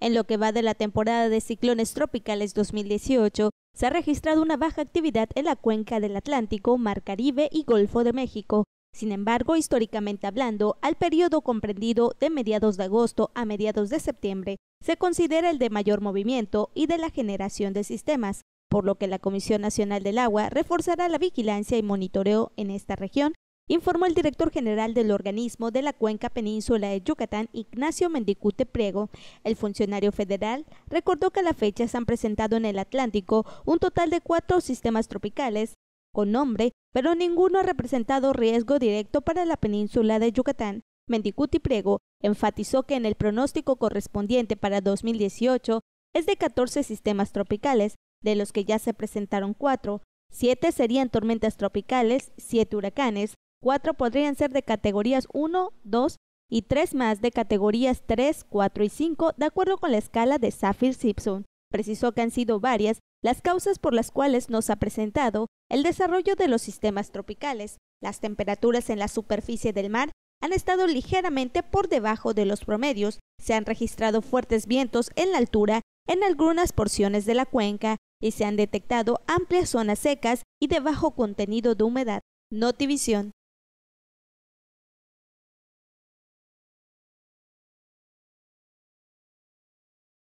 En lo que va de la temporada de ciclones tropicales 2018, se ha registrado una baja actividad en la cuenca del Atlántico, Mar Caribe y Golfo de México. Sin embargo, históricamente hablando, al periodo comprendido de mediados de agosto a mediados de septiembre, se considera el de mayor movimiento y de la generación de sistemas, por lo que la Comisión Nacional del Agua reforzará la vigilancia y monitoreo en esta región informó el director general del organismo de la cuenca península de Yucatán, Ignacio Mendicute Priego. El funcionario federal recordó que a la fecha se han presentado en el Atlántico un total de cuatro sistemas tropicales con nombre, pero ninguno ha representado riesgo directo para la península de Yucatán. Mendicuti Prego enfatizó que en el pronóstico correspondiente para 2018 es de 14 sistemas tropicales, de los que ya se presentaron cuatro, siete serían tormentas tropicales, siete huracanes, cuatro podrían ser de categorías 1, 2 y tres más de categorías 3, 4 y 5, de acuerdo con la escala de Saffir-Simpson. Precisó que han sido varias las causas por las cuales nos ha presentado el desarrollo de los sistemas tropicales. Las temperaturas en la superficie del mar han estado ligeramente por debajo de los promedios, se han registrado fuertes vientos en la altura en algunas porciones de la cuenca y se han detectado amplias zonas secas y de bajo contenido de humedad. Notivisión.